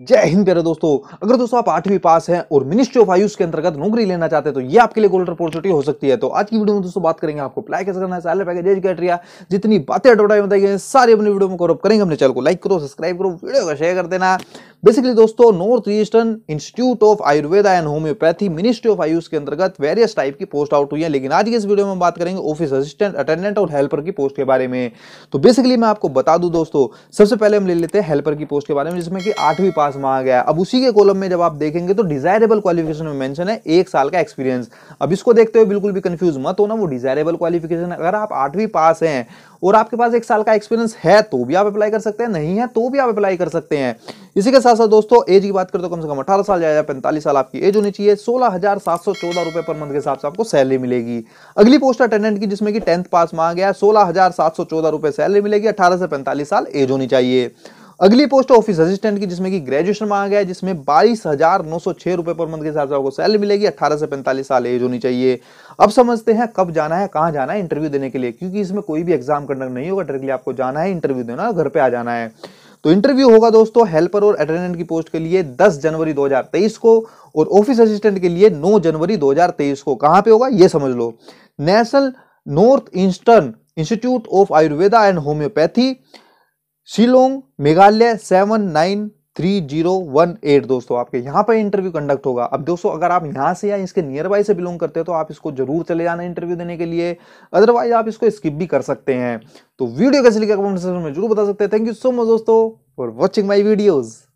जय हिंद प्यारे दोस्तों अगर दोस्तों आप आठवीं पास हैं और मिनिस्ट्री ऑफ आयुष के अंतर्गत नौकरी लेना चाहते हैं तो ये आपके लिए गोल्ड अपॉर्चुनिटी हो सकती है तो आज की वीडियो में दोस्तों बात करेंगे आपको अप्लाई कैसे करना है सैलरी पैकेज एज क्राइटेरिया जितनी बातें एडवर्टाइज बताई गई सारी अपनी वीडियो में कवरअप करेंगे अपने चैनल को लाइक करो सब्सक्राइब करो वीडियो को शेयर कर देना बेसिकली दोस्तों North Eastern Institute of Ayurveda and Homoeopathy Ministry of AYUSH के अंतर्गत वेरियस टाइप की पोस्ट आउट हुई है लेकिन आज की इस वीडियो में बात करेंगे ऑफिस असिस्टेंट अटेंडेंट और हेल्पर की पोस्ट के बारे में तो बेसिकली मैं आपको बता दूं दोस्तों सबसे पहले हम ले लेते हैं हेल्पर की पोस्ट के बारे में जिसमें कि आठवीं पास मांगा गया अब उसी के कॉलम में जब आप देखेंगे तो डिजायरेबल क्वालिफिकेशन में मेंशन है एक साल का एक्सपीरियंस अब इसको देखते हुए बिल्कुल भी कंफ्यूज मत होना वो डिजायरेबल क्वालिफिकेशन अगर आप आठवीं पास हैं और आपके पास एक साल का एक्सपीरियंस है तो भी आप अप्लाई कर सकते हैं नहीं है तो भी आप अप्लाई कर सकते हैं इसी के साथ साथ दोस्तों एज की बात करें तो कम से कम अठारह साल या पैंतालीस साल आपकी एज होनी चाहिए सोलह हजार सात सौ चौदह रुपए पर मंथ के हिसाब से आपको सैलरी मिलेगी अगली पोस्ट अटेंडेंट की जिसमें कि टेंथ पास मांगा गया सोलह हजार सात सौ चौदह रुपए सैलरी मिलेगी अठारह से पैंतालीस साल एज होनी चाहिए अगली पोस्ट ऑफिस असिस्टेंट की जिसमें कि ग्रेजुएशन मांगा गया जिसमें बाईस हजार नौ सौ छह रुपए पर मंथ के हिसाब से आपको सैलरी मिलेगी अठारह से पैंतालीस साल एज होनी चाहिए अब समझते हैं कब जाना है कहाँ जाना है इंटरव्यू देने के लिए क्योंकि इसमें कोई भी एग्जाम कंडक्ट नहीं होगा डायरेक्टली आपको जाना है इंटरव्यू देना घर पे आ जाना है तो इंटरव्यू होगा दोस्तों हेल्पर और अटेंडेंट की पोस्ट के लिए 10 जनवरी 2023 को और ऑफिस असिस्टेंट के लिए 9 जनवरी 2023 को कहां पे होगा ये समझ लो National North Eastern Institute of Ayurveda and Homoeopathy Shillong Meghalaya seven nine three zero one eight दोस्तों आपके यहाँ पर इंटरव्यू कंडक्ट होगा अब दोस्तों अगर आप यहाँ से या इसके नियर बाई से बिलोंग करते हो तो आप इसको जरूर चले जाना इंटरव्यू देने के लिए अदरवाइज आप इसको स्किप भी कर सकते हैं तो वीडियो कैसे लिखा कमेंट सेक्शन में जरूर बता सकते हैं थैंक यू सो मच दोस्तों फॉर वॉचिंग माई वीडियोज़